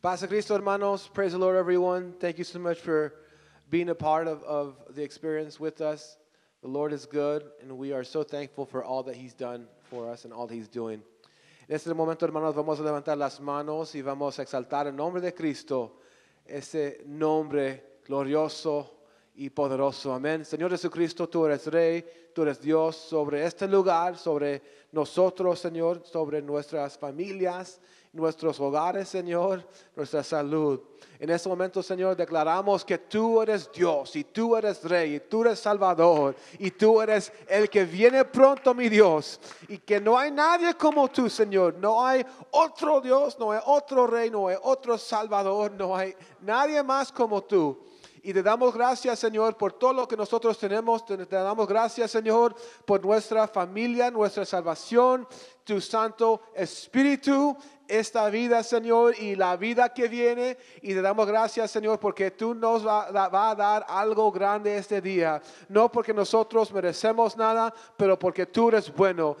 Paz Cristo, hermanos. Praise the Lord, everyone. Thank you so much for being a part of, of the experience with us. The Lord is good, and we are so thankful for all that He's done for us and all He's doing. En este momento, hermanos, vamos a levantar las manos y vamos a exaltar el nombre de Cristo, ese nombre glorioso y poderoso. Amén. Señor Jesucristo, tú eres Rey, tú eres Dios sobre este lugar, sobre nosotros, Señor, sobre nuestras familias nuestros hogares, Señor, nuestra salud. En este momento, Señor, declaramos que tú eres Dios y tú eres Rey y tú eres Salvador y tú eres el que viene pronto, mi Dios, y que no hay nadie como tú, Señor. No hay otro Dios, no hay otro Rey, no hay otro Salvador, no hay nadie más como tú. Y te damos gracias, Señor, por todo lo que nosotros tenemos. Te, damos gracias, Señor, por nuestra familia, nuestra salvación tu Santo Espíritu, esta vida, Señor, y la vida que viene. Y te damos gracias, Señor, porque tú nos va a dar algo grande este día. No porque nosotros merecemos nada, pero porque tú eres bueno.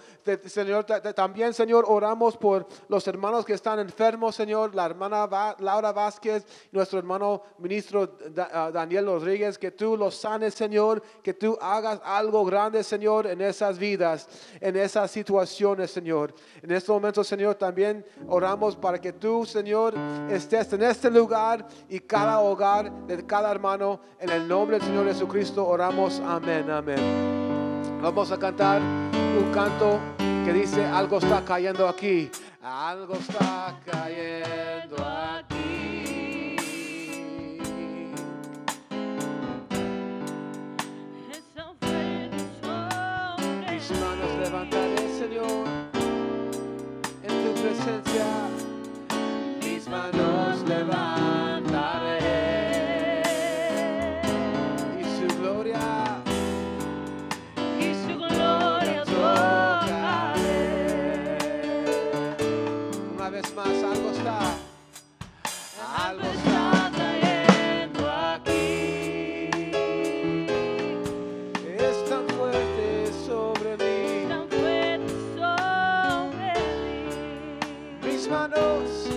señor, también, Señor, oramos por los hermanos que están enfermos, Señor, la hermana Laura Vázquez, nuestro hermano ministro ah, Daniel Rodríguez, que tú los sanes, Señor, que tú hagas algo grande, Señor, en esas vidas, en esas situaciones, Señor. En este momento, Señor, también oramos para que tú, Señor, estés en este lugar y cada hogar de cada hermano. En el nombre del Señor Jesucristo oramos. Amén, amén. Vamos a cantar un canto que dice, algo está cayendo aquí. Algo está cayendo aquí. manos levantaré y su gloria y su gloria tocaré. Una vez más, algo está, algo está cayendo aquí. Es tan fuerte sobre mí, tan fuerte sobre mí. Mis manos.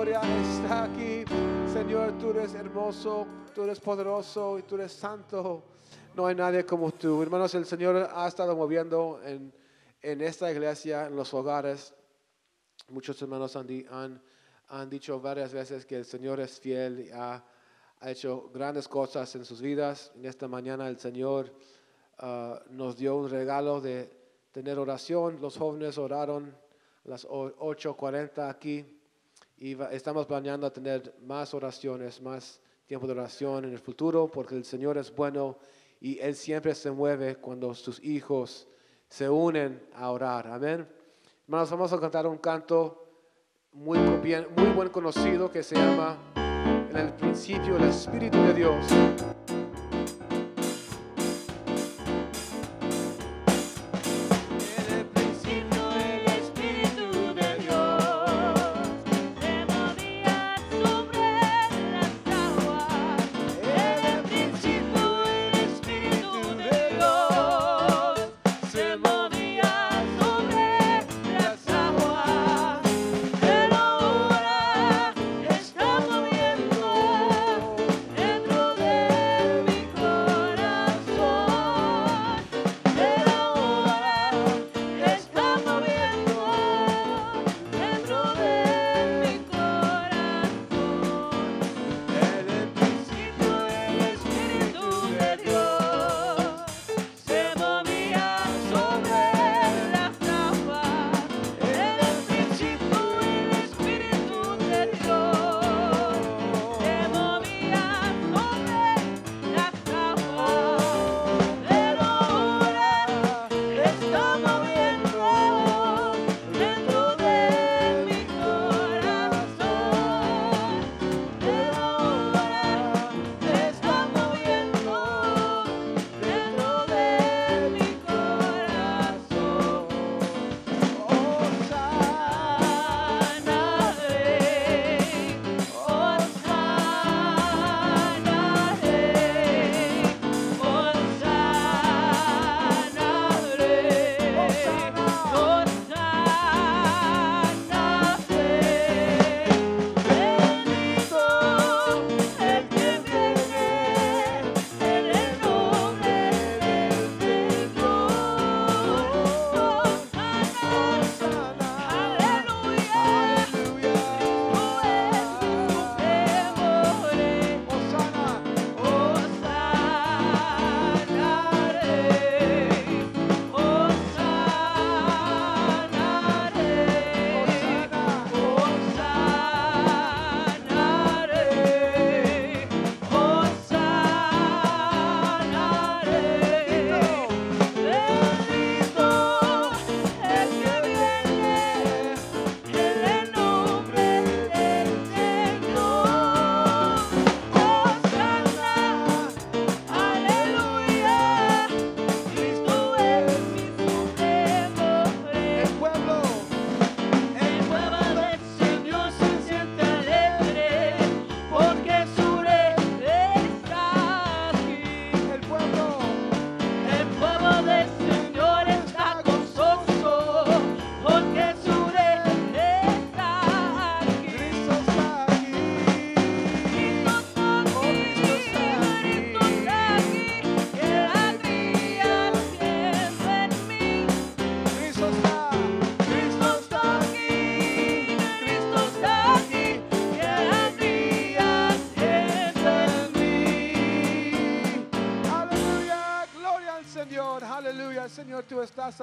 gloria está aquí. Señor, tú eres hermoso, tú eres poderoso y tú eres santo. No hay nadie como tú. Hermanos, el Señor ha estado moviendo en, esta iglesia, en los hogares. Muchos hermanos han, han, han dicho varias veces que el Señor es fiel y ha, hecho grandes cosas en sus vidas. En esta mañana el Señor ah, nos dio un regalo de tener oración. Los jóvenes oraron a las 8.40 aquí. Y estamos planeando tener más oraciones, más tiempo de oración en el futuro, porque el Señor es bueno y Él siempre se mueve cuando sus hijos se unen a orar. Amén. Hermanos, vamos a cantar un canto muy, bien, muy buen conocido que se llama En el principio el Espíritu de Dios.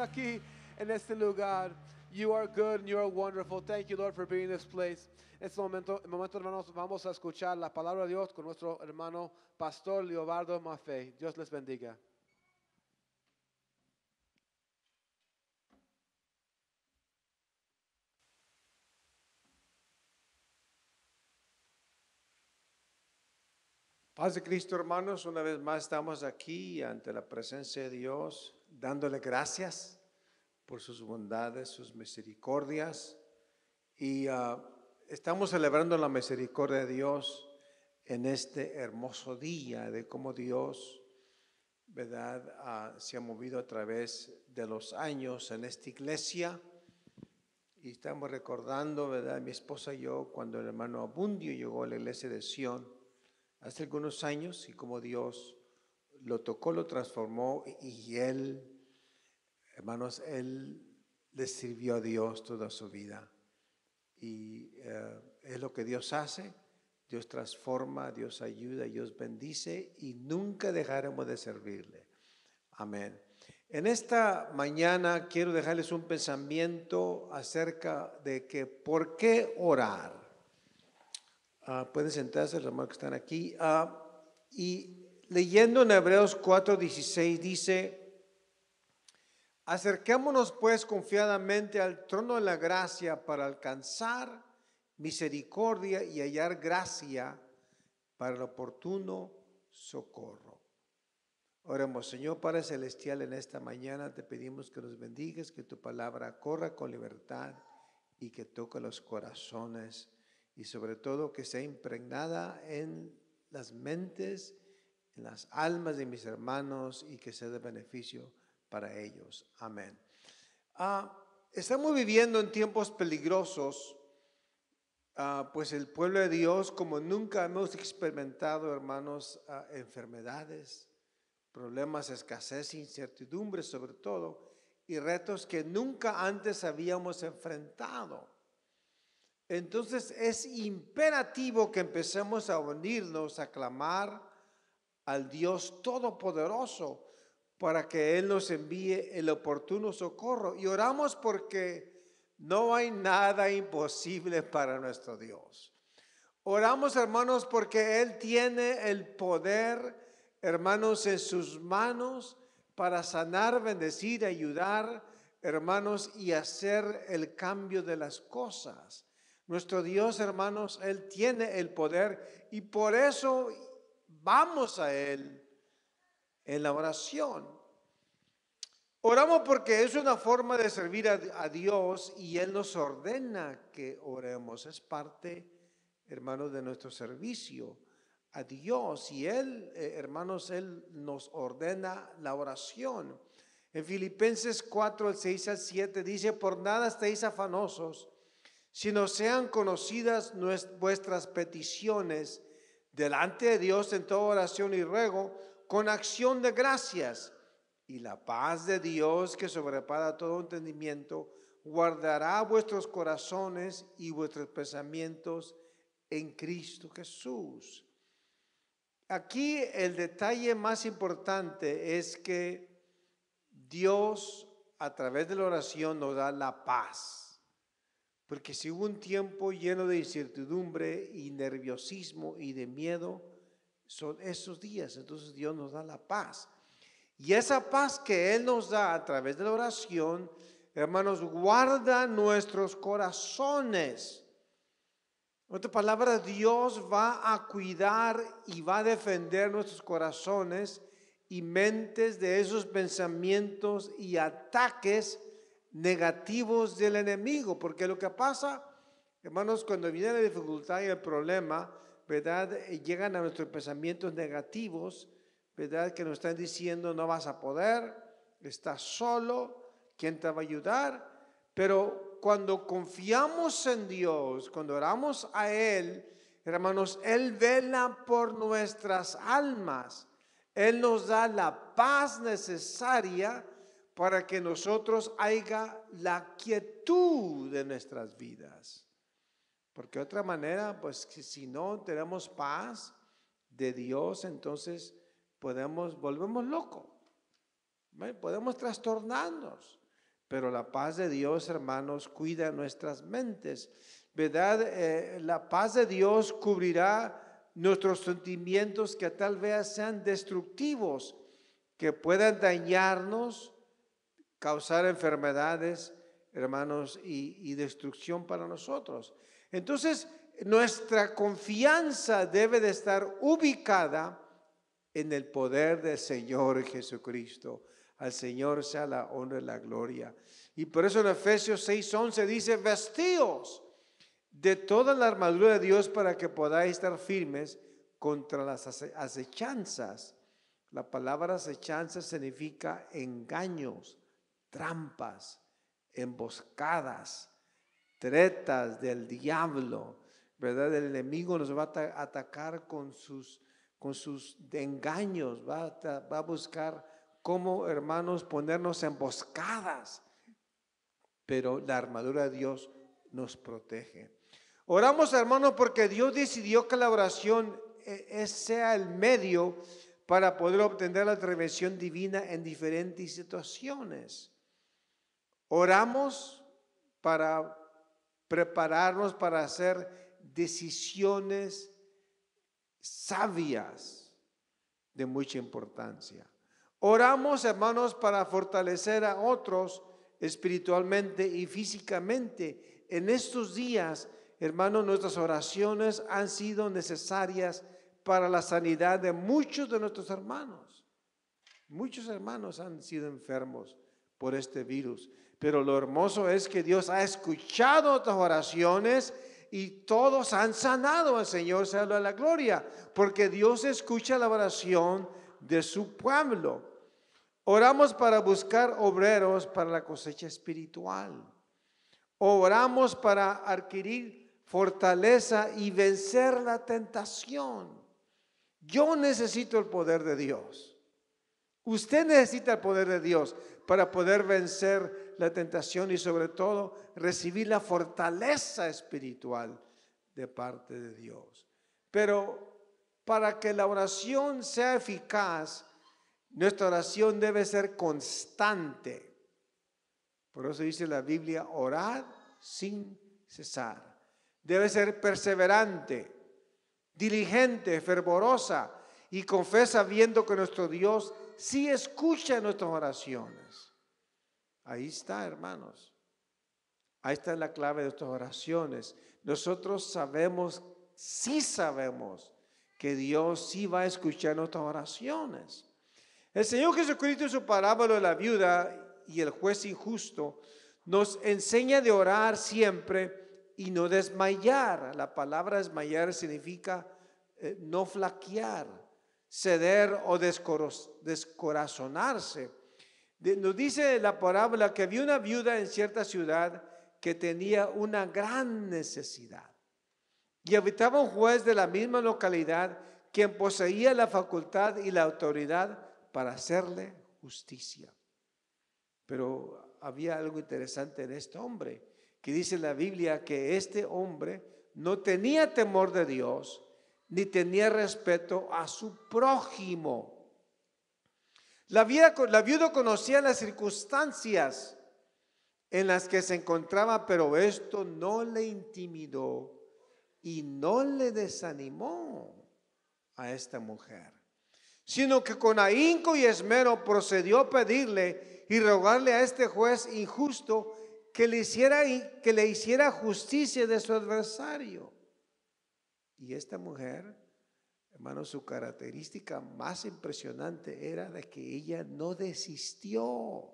aquí en este lugar. You are good and you are wonderful. Thank you, Lord, for being this place. En este momento, este momento, hermanos, vamos a escuchar la palabra de Dios con nuestro hermano Pastor Leobardo Maffei. Dios les bendiga. Paz de Cristo, hermanos, una vez más estamos aquí ante la presencia de Dios, dándole gracias por sus bondades, sus misericordias. Y ah, estamos celebrando la misericordia de Dios en este hermoso día de cómo Dios, ¿verdad?, ah, se ha movido a través de los años en esta iglesia. Y estamos recordando, ¿verdad?, mi esposa y yo, cuando el hermano Abundio llegó a la iglesia de Sion hace algunos años y cómo Dios lo tocó, lo transformó y él Hermanos, él le sirvió a Dios toda su vida. Y eh, es lo que Dios hace. Dios transforma, Dios ayuda, Dios bendice y nunca dejaremos de servirle. Amén. En esta mañana quiero dejarles un pensamiento acerca de que por qué orar. Ah, pueden sentarse los hermanos que están aquí. Ah, y leyendo en Hebreos 4:16 dice, Acerquémonos pues confiadamente al trono de la gracia para alcanzar misericordia y hallar gracia para el oportuno socorro. Oremos, Señor Padre Celestial, en esta mañana te pedimos que nos bendigas, que tu palabra corra con libertad y que toque los corazones y sobre todo que sea impregnada en las mentes, en las almas de mis hermanos y que sea de beneficio para ellos. Amén. Ah, estamos viviendo en tiempos peligrosos, ah, pues el pueblo de Dios, como nunca hemos experimentado, hermanos, ah, enfermedades, problemas, escasez, incertidumbre sobre todo, y retos que nunca antes habíamos enfrentado. Entonces es imperativo que empecemos a unirnos a clamar al Dios Todopoderoso para que Él nos envíe el oportuno socorro. Y oramos porque no hay nada imposible para nuestro Dios. Oramos, hermanos, porque Él tiene el poder, hermanos, en sus manos para sanar, bendecir, ayudar, hermanos, y hacer el cambio de las cosas. Nuestro Dios, hermanos, Él tiene el poder y por eso vamos a Él en la oración. Oramos porque es una forma de servir a, Dios y Él nos ordena que oremos. Es parte, hermanos, de nuestro servicio a Dios. Y Él, eh, hermanos, Él nos ordena la oración. En Filipenses 4, 6 al 7 dice, por nada estéis afanosos, sino sean conocidas vuestras peticiones delante de Dios en toda oración y ruego con acción de gracias. Y la paz de Dios que sobrepara todo entendimiento, guardará vuestros corazones y vuestros pensamientos en Cristo Jesús. Aquí el detalle más importante es que Dios a través de la oración nos da la paz. Porque si hubo un tiempo lleno de incertidumbre y nerviosismo y de miedo, son esos días, entonces Dios nos da la paz. Y esa paz que Él nos da a través de la oración, hermanos, guarda nuestros corazones. En otra palabra, Dios va a cuidar y va a defender nuestros corazones y mentes de esos pensamientos y ataques negativos del enemigo. Porque lo que pasa, hermanos, cuando viene la dificultad y el problema, ¿verdad? Eh, llegan a nuestros pensamientos negativos, ¿verdad? Que nos están diciendo no vas a poder, estás solo, ¿quién te va a ayudar? Pero cuando confiamos en Dios, cuando oramos a Él, hermanos, Él vela por nuestras almas. Él nos da la paz necesaria para que nosotros haya la quietud de nuestras vidas. Porque de otra manera, pues si no tenemos paz de Dios, entonces podemos, volvemos locos. Podemos trastornarnos. Pero la paz de Dios, hermanos, cuida nuestras mentes. ¿Verdad? Eh, la paz de Dios cubrirá nuestros sentimientos que tal vez sean destructivos, que puedan dañarnos, causar enfermedades, hermanos, y, y destrucción para nosotros. Entonces, nuestra confianza debe de estar ubicada en el poder del Señor Jesucristo. Al Señor sea la honra y la gloria. Y por eso en Efesios 6:11 dice, vestíos de toda la armadura de Dios para que podáis estar firmes contra las acechanzas. La palabra acechanza significa engaños, trampas, emboscadas tretas del diablo, ¿verdad? El enemigo nos va a atacar con sus, con sus engaños, va a, va a buscar cómo, hermanos, ponernos emboscadas. Pero la armadura de Dios nos protege. Oramos, hermanos, porque Dios decidió que la oración e, e, sea el medio para poder obtener la intervención divina en diferentes situaciones. Oramos para prepararnos para hacer decisiones sabias de mucha importancia. Oramos, hermanos, para fortalecer a otros espiritualmente y físicamente. En estos días, hermanos, nuestras oraciones han sido necesarias para la sanidad de muchos de nuestros hermanos. Muchos hermanos han sido enfermos por este virus. Pero lo hermoso es que Dios ha escuchado otras oraciones y todos han sanado al Señor, se de la gloria, porque Dios escucha la oración de su pueblo. Oramos para buscar obreros para la cosecha espiritual. Oramos para adquirir fortaleza y vencer la tentación. Yo necesito el poder de Dios. Usted necesita el poder de Dios para poder vencer la tentación y sobre todo recibir la fortaleza espiritual de parte de Dios. Pero para que la oración sea eficaz, nuestra oración debe ser constante. Por eso dice la Biblia, orad sin cesar. Debe ser perseverante, diligente, fervorosa y confesa viendo que nuestro Dios si escucha nuestras oraciones. Ahí está, hermanos. Ahí está la clave de nuestras oraciones. Nosotros sabemos, sí sabemos, que Dios sí va a escuchar nuestras oraciones. El Señor Jesucristo en su parábola de la viuda y el juez injusto nos enseña de orar siempre y no desmayar. La palabra desmayar significa eh, no flaquear ceder o descorazonarse. Nos dice la parábola que había una viuda en cierta ciudad que tenía una gran necesidad. Y habitaba un juez de la misma localidad quien poseía la facultad y la autoridad para hacerle justicia. Pero había algo interesante en este hombre, que dice la Biblia que este hombre no tenía temor de Dios, ni tenía respeto a su prójimo. La, viuda conocía las circunstancias en las que se encontraba, pero esto no le intimidó y no le desanimó a esta mujer, sino que con ahínco y esmero procedió a pedirle y rogarle a este juez injusto que le hiciera, que le hiciera justicia de su adversario. Y esta mujer, hermanos, su característica más impresionante era de que ella no desistió.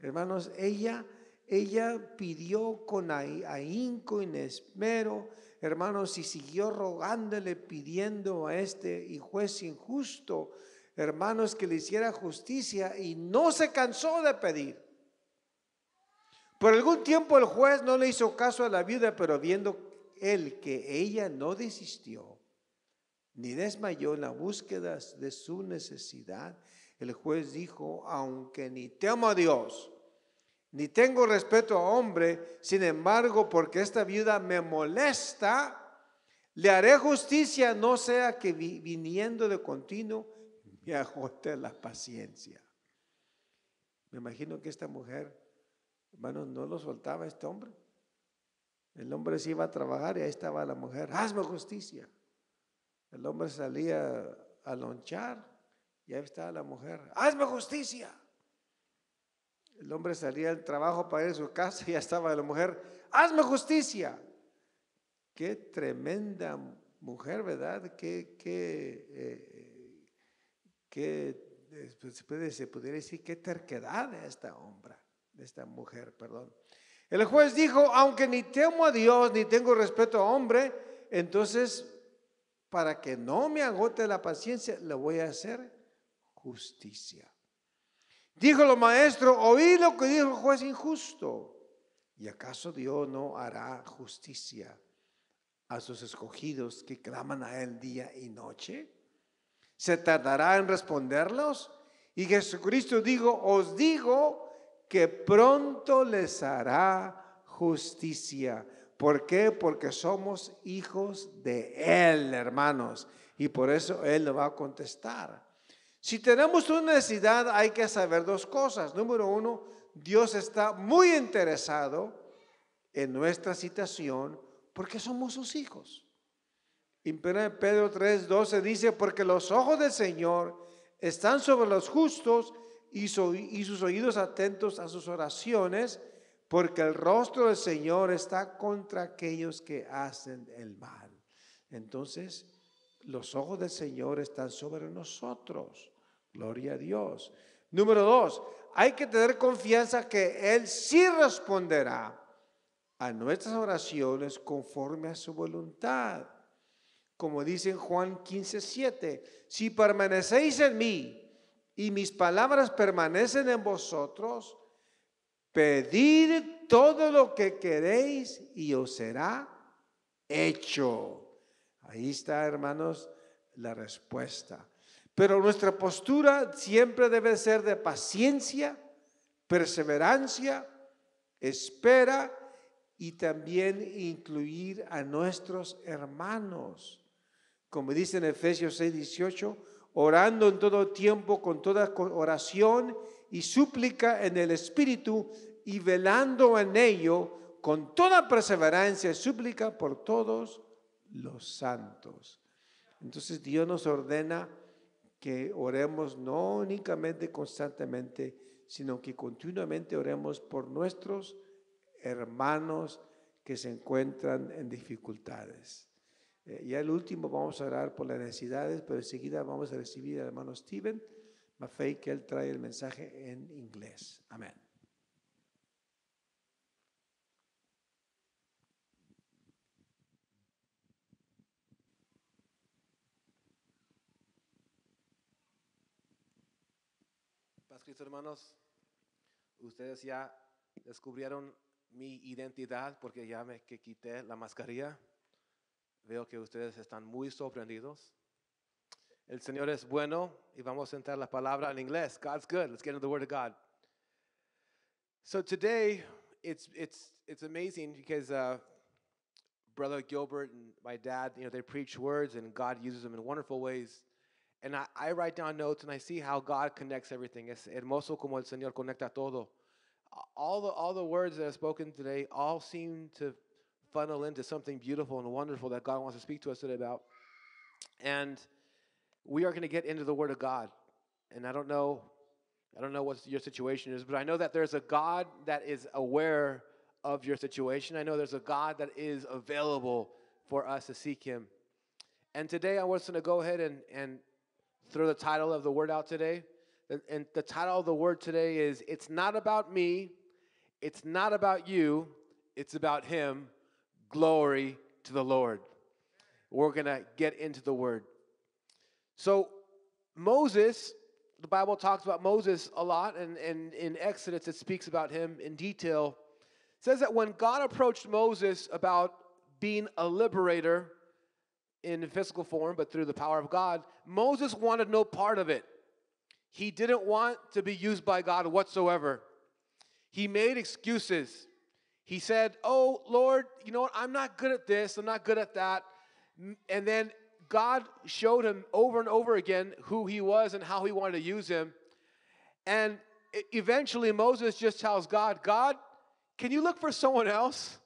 Hermanos, ella, ella pidió con ahínco y esmero, hermanos, y siguió rogándole, pidiendo a este juez injusto, hermanos, que le hiciera justicia y no se cansó de pedir. Por algún tiempo el juez no le hizo caso a la viuda, pero viendo el que ella no desistió ni desmayó en la búsqueda de su necesidad, el juez dijo, aunque ni temo a Dios, ni tengo respeto a hombre, sin embargo, porque esta viuda me molesta, le haré justicia, no sea que viniendo de continuo me agote la paciencia. Me imagino que esta mujer, hermano, no lo soltaba este hombre. El hombre se iba a trabajar y ahí estaba la mujer, hazme justicia. El hombre salía a lonchar y ahí estaba la mujer, hazme justicia. El hombre salía del trabajo para ir a su casa y ya estaba la mujer, hazme justicia. Qué tremenda mujer, ¿verdad? Qué, qué, eh, qué eh, pues, se, puede, pudiera decir qué terquedad de esta hombre, de esta mujer, perdón. El juez dijo, aunque ni temo a Dios ni tengo respeto a hombre, entonces para que no me agote la paciencia, le voy a hacer justicia. Dijo lo maestro, oí lo que dijo el juez injusto. ¿Y acaso Dios no hará justicia a sus escogidos que claman a Él día y noche? ¿Se tardará en responderlos? Y Jesucristo dijo, os digo que pronto les hará justicia. ¿Por qué? Porque somos hijos de Él, hermanos. Y por eso Él nos va a contestar. Si tenemos una necesidad, hay que saber dos cosas. Número uno, Dios está muy interesado en nuestra situación porque somos sus hijos. En Pedro 3, 12 dice, porque los ojos del Señor están sobre los justos y, sus oídos atentos a sus oraciones, porque el rostro del Señor está contra aquellos que hacen el mal. Entonces, los ojos del Señor están sobre nosotros. Gloria a Dios. Número dos, hay que tener confianza que Él sí responderá a nuestras oraciones conforme a su voluntad. Como dice en Juan 15:7. si permanecéis en mí, y mis palabras permanecen en vosotros, pedid todo lo que queréis y os será hecho. Ahí está, hermanos, la respuesta. Pero nuestra postura siempre debe ser de paciencia, perseverancia, espera y también incluir a nuestros hermanos. Como dice en Efesios 6, 18, orando en todo tiempo con toda oración y súplica en el Espíritu y velando en ello con toda perseverancia y súplica por todos los santos. Entonces Dios nos ordena que oremos no únicamente constantemente, sino que continuamente oremos por nuestros hermanos que se encuentran en dificultades. Y eh, ya el último vamos a orar por las necesidades, pero enseguida vamos a recibir al hermano Steven Maffei, que él trae el mensaje en inglés. Amén. Paz Cristo, hermanos. Ustedes ya descubrieron mi identidad porque ya me quité la mascarilla. Veo que ustedes están muy sorprendidos. El Señor es bueno y vamos a entrar la palabra en inglés. God's good. Let's get into the Word of God. So today, it's it's it's amazing because uh, Brother Gilbert and my dad, you know, they preach words and God uses them in wonderful ways. And I, I write down notes and I see how God connects everything. Es hermoso como el Señor conecta todo. All the all the words that are spoken today all seem to funnel into something beautiful and wonderful that God wants to speak to us today about. And we are going to get into the Word of God. And I don't know, I don't know what your situation is, but I know that there's a God that is aware of your situation. I know there's a God that is available for us to seek Him. And today I was going to go ahead and, and throw the title of the word out today. And the title of the word today is It's Not About Me, It's Not About You, It's About Him, glory to the Lord. We're going to get into the word. So, Moses, the Bible talks about Moses a lot, and, and in Exodus it speaks about him in detail. It says that when God approached Moses about being a liberator in physical form, but through the power of God, Moses wanted no part of it. He didn't want to be used by God whatsoever. He made excuses. He said, Oh, Lord, you know what? I'm not good at this. I'm not good at that. And then God showed him over and over again who he was and how he wanted to use him. And eventually, Moses just tells God, God, can you look for someone else?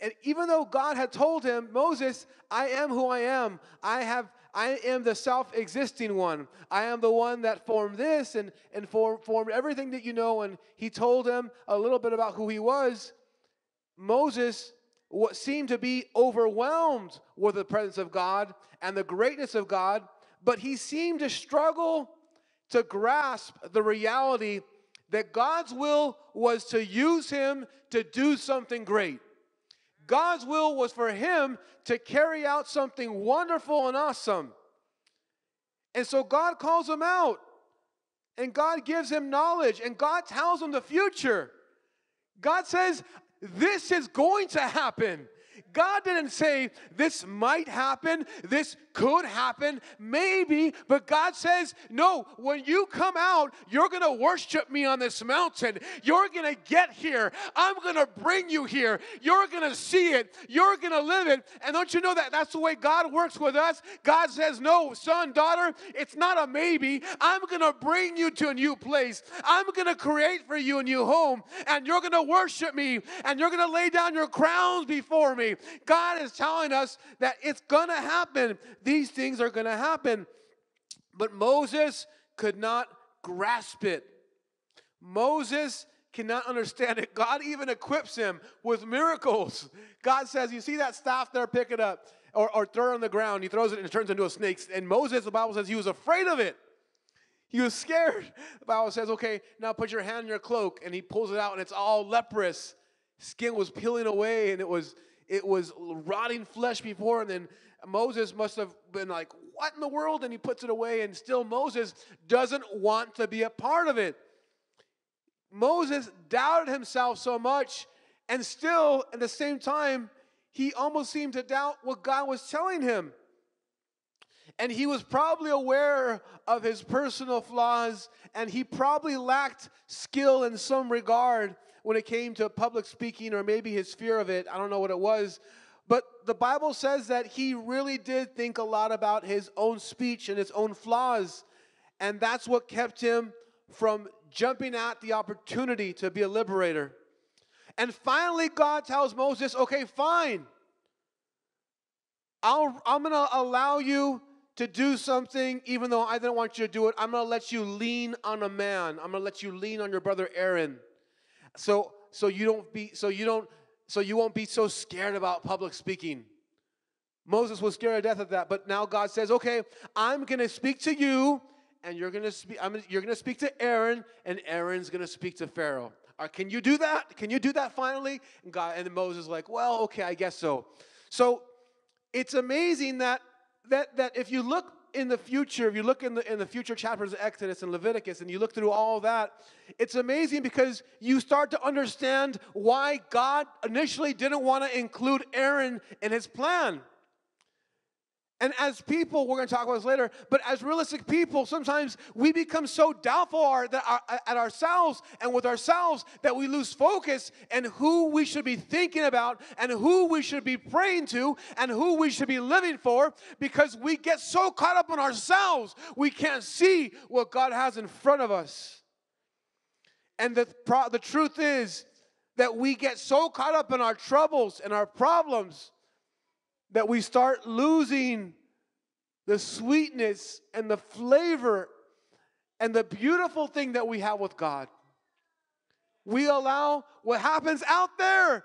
And even though God had told him, Moses, I am who I am. I have I am the self existing one. I am the one that formed this and, and for, formed everything that you know. And he told him a little bit about who he was. Moses what seemed to be overwhelmed with the presence of God and the greatness of God, but he seemed to struggle to grasp the reality that God's will was to use him to do something great. God's will was for him to carry out something wonderful and awesome. And so God calls him out, and God gives him knowledge, and God tells him the future. God says, This is going to happen. God didn't say, This might happen, this could happen, maybe, but God says, no, when you come out, you're going to worship me on this mountain. You're going to get here. I'm going to bring you here. You're going to see it. You're going to live it. And don't you know that that's the way God works with us? God says, no, son, daughter, it's not a maybe. I'm going to bring you to a new place. I'm going to create for you a new home, and you're going to worship me, and you're going to lay down your crowns before me. God is telling us that it's going to happen these things are going to happen. But Moses could not grasp it. Moses cannot understand it. God even equips him with miracles. God says, You see that staff there, pick it up, or, or throw it on the ground. He throws it and it turns into a snake. And Moses, the Bible says, he was afraid of it. He was scared. The Bible says, Okay, now put your hand in your cloak. And he pulls it out, and it's all leprous. Skin was peeling away, and it was it was rotting flesh before, and then Moses must have been like, What in the world? And he puts it away, and still Moses doesn't want to be a part of it. Moses doubted himself so much, and still, at the same time, he almost seemed to doubt what God was telling him. And he was probably aware of his personal flaws, and he probably lacked skill in some regard when it came to public speaking or maybe his fear of it. I don't know what it was. But the Bible says that he really did think a lot about his own speech and his own flaws. And that's what kept him from jumping at the opportunity to be a liberator. And finally, God tells Moses, okay, fine. I'll, I'm going to allow you to do something, even though I didn't want you to do it. I'm going to let you lean on a man. I'm going to let you lean on your brother Aaron so so you don't be so you don't so you won't be so scared about public speaking. Moses was scared to death of that, but now God says, "Okay, I'm going to speak to you, and you're going to speak. I'm, you're going to speak to Aaron, and Aaron's going to speak to Pharaoh. Right, can you do that? Can you do that finally?" And God and Moses is like, "Well, okay, I guess so." So it's amazing that that that if you look in the future, if you look in the, in the future chapters of Exodus and Leviticus and you look through all that, it's amazing because you start to understand why God initially didn't want to include Aaron in his plan. And as people, we're going to talk about this later, but as realistic people, sometimes we become so doubtful at ourselves and with ourselves that we lose focus and who we should be thinking about and who we should be praying to and who we should be living for because we get so caught up in ourselves, we can't see what God has in front of us. And the, the truth is that we get so caught up in our troubles and our problems that we start losing the sweetness and the flavor and the beautiful thing that we have with God. We allow what happens out there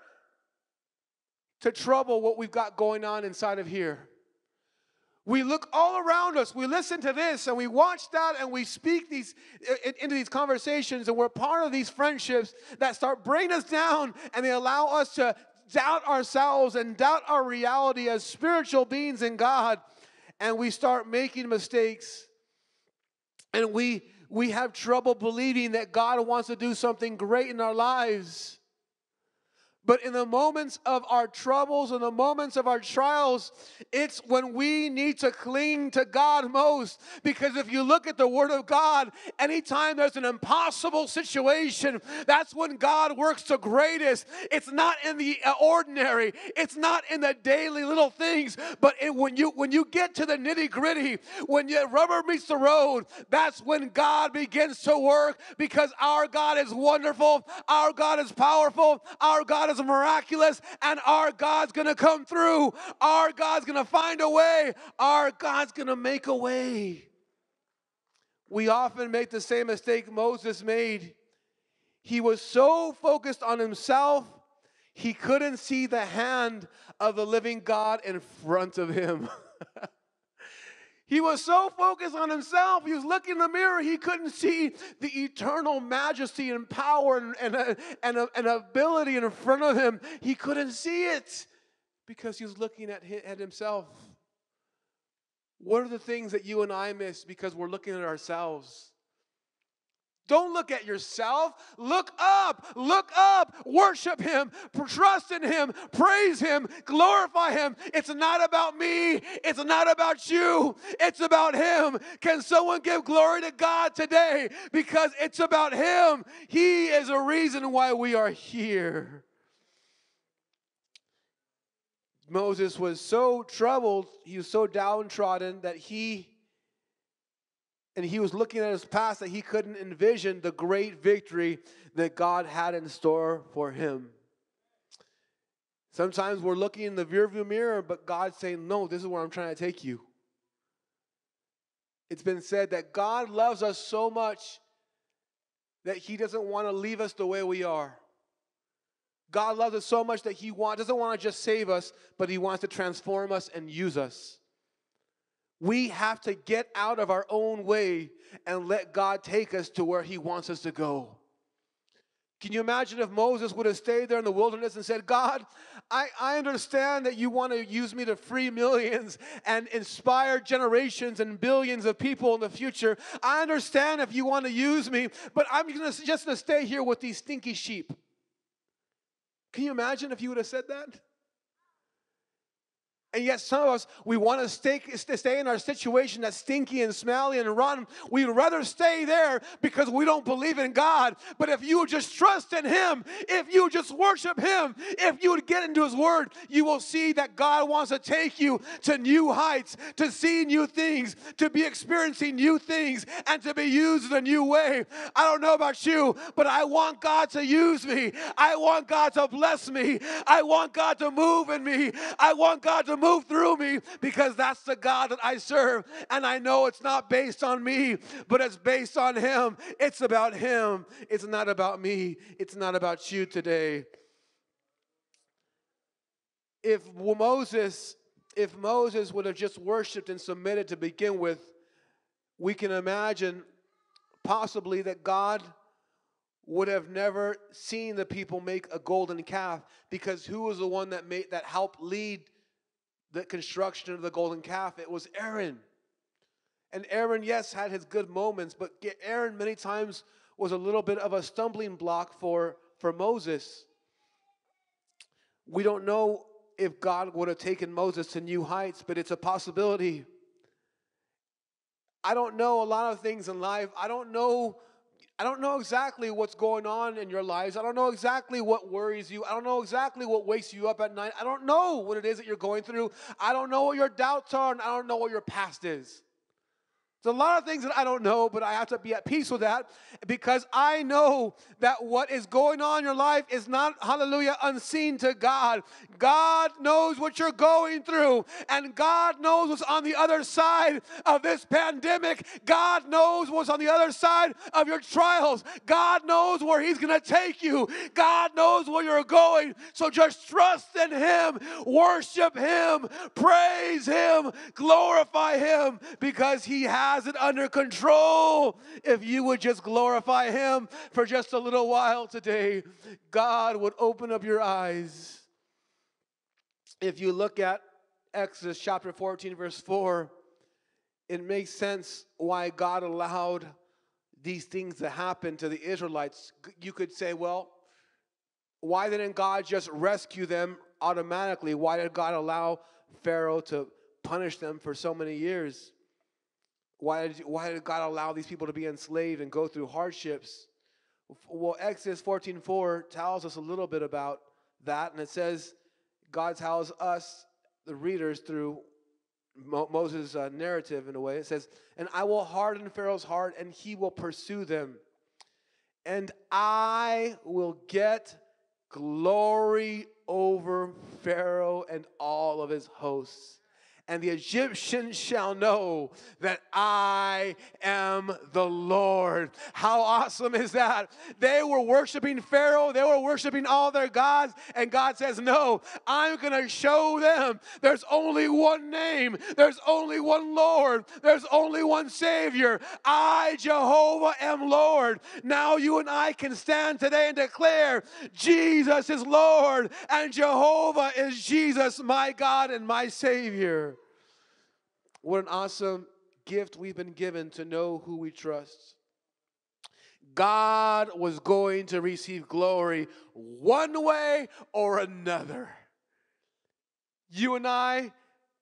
to trouble what we've got going on inside of here. We look all around us, we listen to this and we watch that and we speak these into these conversations and we're part of these friendships that start bringing us down and they allow us to doubt ourselves and doubt our reality as spiritual beings in God, and we start making mistakes, and we we have trouble believing that God wants to do something great in our lives. But in the moments of our troubles, and the moments of our trials, it's when we need to cling to God most. Because if you look at the Word of God, anytime there's an impossible situation, that's when God works the greatest. It's not in the ordinary, it's not in the daily little things, but it, when, you, when you get to the nitty gritty, when you, rubber meets the road, that's when God begins to work because our God is wonderful, our God is powerful, our God is miraculous, and our God's gonna come through. Our God's gonna find a way. Our God's gonna make a way. We often make the same mistake Moses made. He was so focused on himself, he couldn't see the hand of the living God in front of him. He was so focused on himself, he was looking in the mirror, he couldn't see the eternal majesty and power and, and, uh, and, uh, and ability in front of him. He couldn't see it because he was looking at, at himself. What are the things that you and I miss because we're looking at ourselves? Don't look at yourself. Look up. Look up. Worship Him. Trust in Him. Praise Him. Glorify Him. It's not about me. It's not about you. It's about Him. Can someone give glory to God today? Because it's about Him. He is a reason why we are here. Moses was so troubled, he was so downtrodden that he and he was looking at his past that he couldn't envision the great victory that God had in store for him. Sometimes we're looking in the rearview mirror, but God's saying, No, this is where I'm trying to take you. It's been said that God loves us so much that he doesn't want to leave us the way we are. God loves us so much that he want, doesn't want to just save us, but he wants to transform us and use us. We have to get out of our own way and let God take us to where He wants us to go. Can you imagine if Moses would have stayed there in the wilderness and said, God, I, I understand that you want to use me to free millions and inspire generations and billions of people in the future. I understand if you want to use me, but I'm gonna, just going to stay here with these stinky sheep. Can you imagine if you would have said that? And yet, some of us, we want to stay, stay in our situation that's stinky and smelly and rotten. We'd rather stay there because we don't believe in God. But if you just trust in Him, if you just worship Him, if you would get into His Word, you will see that God wants to take you to new heights, to see new things, to be experiencing new things, and to be used in a new way. I don't know about you, but I want God to use me. I want God to bless me. I want God to move in me. I want God to move through me because that's the God that I serve. And I know it's not based on me, but it's based on Him. It's about Him. It's not about me. It's not about you today. If Moses, if Moses would have just worshiped and submitted to begin with, we can imagine possibly that God would have never seen the people make a golden calf because who was the one that made that helped lead the construction of the golden calf, it was Aaron. And Aaron, yes, had his good moments, but Aaron many times was a little bit of a stumbling block for, for Moses. We don't know if God would have taken Moses to new heights, but it's a possibility. I don't know a lot of things in life. I don't know I don't know exactly what's going on in your lives. I don't know exactly what worries you. I don't know exactly what wakes you up at night. I don't know what it is that you're going through. I don't know what your doubts are, and I don't know what your past is. There's a lot of things that I don't know, but I have to be at peace with that because I know that what is going on in your life is not, hallelujah, unseen to God. God knows what you're going through, and God knows what's on the other side of this pandemic. God knows what's on the other side of your trials. God knows where He's going to take you. God knows where you're going. So just trust in Him, worship Him, praise Him, glorify Him because He has has it under control. If you would just glorify Him for just a little while today, God would open up your eyes. If you look at Exodus chapter 14, verse 4, it makes sense why God allowed these things to happen to the Israelites. You could say, well, why didn't God just rescue them automatically? Why did God allow Pharaoh to punish them for so many years? Why did, why did God allow these people to be enslaved and go through hardships? Well, Exodus 14:4 4 tells us a little bit about that, and it says God tells us, the readers, through Mo- Moses' uh, narrative in a way. It says, "And I will harden Pharaoh's heart, and he will pursue them, and I will get glory over Pharaoh and all of his hosts." and the Egyptians shall know that I am the Lord. How awesome is that? They were worshiping Pharaoh, they were worshiping all their gods, and God says, No, I'm going to show them there's only one name, there's only one Lord, there's only one Savior. I, Jehovah, am Lord. Now you and I can stand today and declare Jesus is Lord, and Jehovah is Jesus, my God and my Savior. What an awesome gift we've been given to know who we trust. God was going to receive glory one way or another. You and I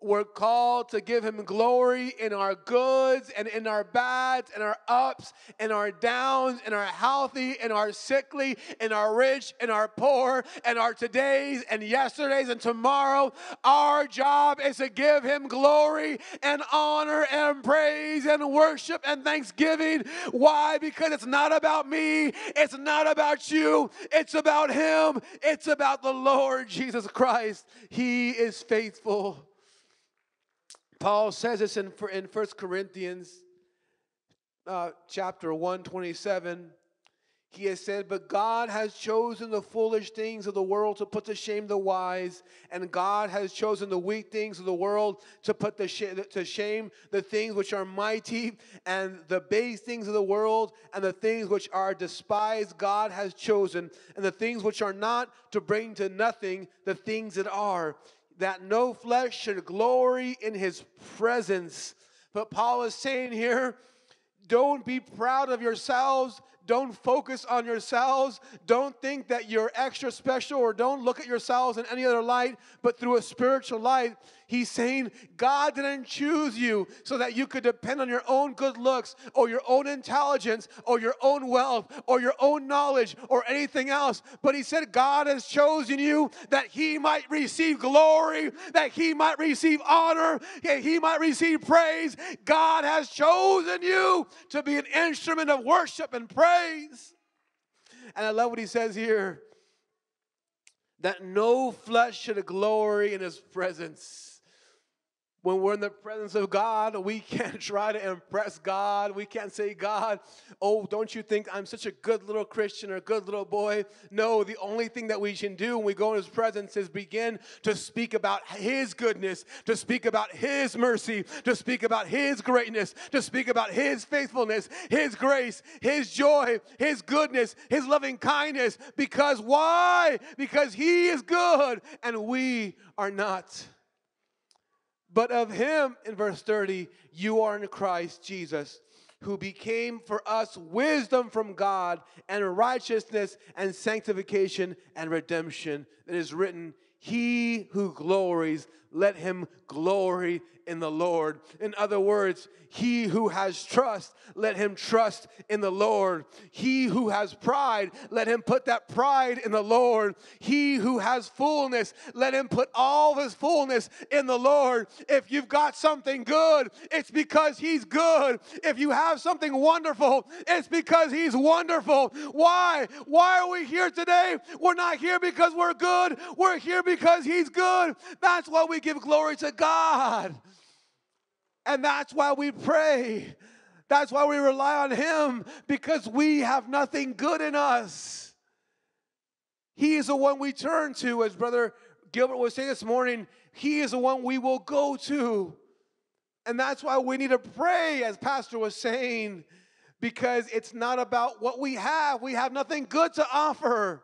we're called to give him glory in our goods and in our bads and our ups and our downs and our healthy and our sickly and our rich and our poor and our todays and yesterdays and tomorrow. Our job is to give him glory and honor and praise and worship and thanksgiving. Why? Because it's not about me, it's not about you, it's about him, it's about the Lord Jesus Christ. He is faithful. Paul says this in, in 1 Corinthians uh, chapter 127. He has said, But God has chosen the foolish things of the world to put to shame the wise, and God has chosen the weak things of the world to put the sh- to shame the things which are mighty, and the base things of the world, and the things which are despised, God has chosen, and the things which are not to bring to nothing the things that are that no flesh should glory in his presence. But Paul is saying here, don't be proud of yourselves. Don't focus on yourselves. Don't think that you're extra special or don't look at yourselves in any other light, but through a spiritual light, He's saying God didn't choose you so that you could depend on your own good looks or your own intelligence or your own wealth or your own knowledge or anything else. But He said God has chosen you that He might receive glory, that He might receive honor, that He might receive praise. God has chosen you to be an instrument of worship and praise. And I love what He says here that no flesh should glory in his presence when we're in the presence of God, we can't try to impress God. We can't say, God, oh, don't you think I'm such a good little Christian or good little boy? No, the only thing that we can do when we go in His presence is begin to speak about His goodness, to speak about His mercy, to speak about His greatness, to speak about His faithfulness, His grace, His joy, His goodness, His loving kindness. Because why? Because He is good and we are not. But of him, in verse 30, you are in Christ Jesus, who became for us wisdom from God and righteousness and sanctification and redemption. It is written, He who glories, let him glory in the Lord. In other words, he who has trust, let him trust in the Lord. He who has pride, let him put that pride in the Lord. He who has fullness, let him put all his fullness in the Lord. If you've got something good, it's because he's good. If you have something wonderful, it's because he's wonderful. Why? Why are we here today? We're not here because we're good. We're here because he's good. That's what we give glory to God. And that's why we pray. That's why we rely on Him because we have nothing good in us. He is the one we turn to, as Brother Gilbert was saying this morning. He is the one we will go to. And that's why we need to pray, as Pastor was saying, because it's not about what we have. We have nothing good to offer.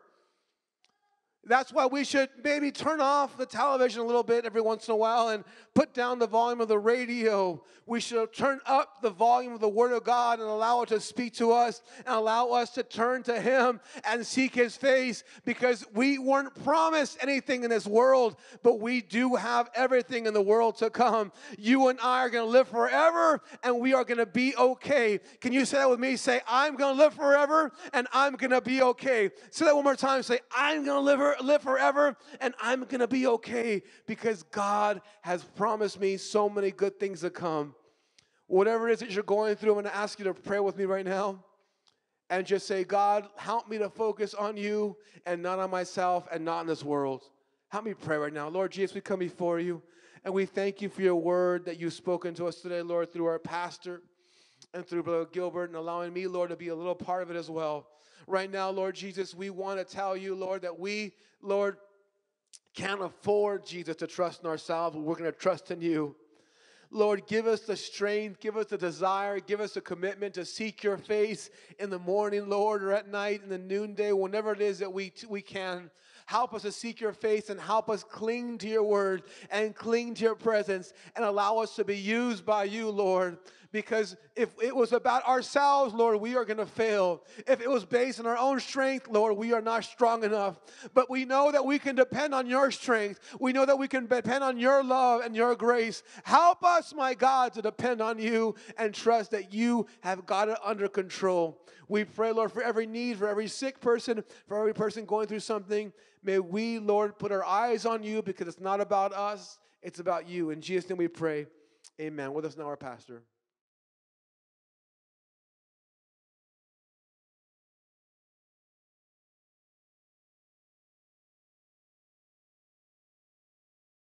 That's why we should maybe turn off the television a little bit every once in a while and put down the volume of the radio. We should turn up the volume of the Word of God and allow it to speak to us and allow us to turn to Him and seek His face because we weren't promised anything in this world, but we do have everything in the world to come. You and I are going to live forever and we are going to be okay. Can you say that with me? Say, I'm going to live forever and I'm going to be okay. Say that one more time. Say, I'm going to live forever live forever, and I'm going to be okay because God has promised me so many good things to come. Whatever it is that you're going through, I'm going to ask you to pray with me right now and just say, God, help me to focus on you and not on myself and not in this world. Help me pray right now. Lord Jesus, we come before you and we thank you for your word that you've spoken to us today, Lord, through our pastor and through Brother Gilbert and allowing me, Lord, to be a little part of it as well. Right now, Lord Jesus, we want to tell you, Lord, that we, Lord, can't afford, Jesus, to trust in ourselves, we're going to trust in you. Lord, give us the strength, give us the desire, give us the commitment to seek your face in the morning, Lord, or at night, in the noonday, whenever it is that we, we can. Help us to seek your face and help us cling to your word and cling to your presence and allow us to be used by you, Lord. Because if it was about ourselves, Lord, we are going to fail. If it was based on our own strength, Lord, we are not strong enough. But we know that we can depend on your strength. We know that we can depend on your love and your grace. Help us, my God, to depend on you and trust that you have got it under control. We pray, Lord, for every need, for every sick person, for every person going through something. May we, Lord, put our eyes on you because it's not about us, it's about you. In Jesus' name we pray. Amen. With us now, our pastor.